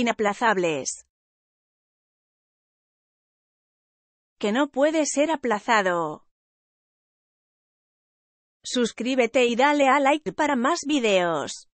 inaplazables. Que no puede ser aplazado. Suscríbete y dale a like para más videos.